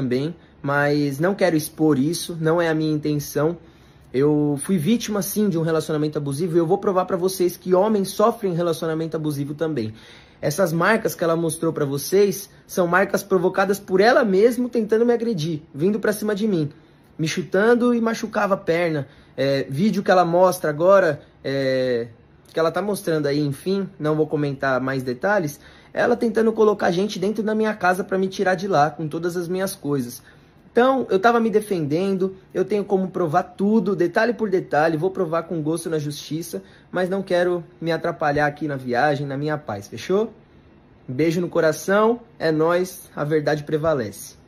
também, mas não quero expor isso, não é a minha intenção. Eu fui vítima sim de um relacionamento abusivo e eu vou provar para vocês que homens sofrem relacionamento abusivo também. Essas marcas que ela mostrou para vocês são marcas provocadas por ela mesma tentando me agredir, vindo para cima de mim, me chutando e machucava a perna. É, vídeo que ela mostra agora é, que ela tá mostrando aí, enfim, não vou comentar mais detalhes, ela tentando colocar gente dentro da minha casa para me tirar de lá com todas as minhas coisas. Então, eu estava me defendendo, eu tenho como provar tudo, detalhe por detalhe, vou provar com gosto na justiça, mas não quero me atrapalhar aqui na viagem, na minha paz, fechou? beijo no coração, é nós, a verdade prevalece.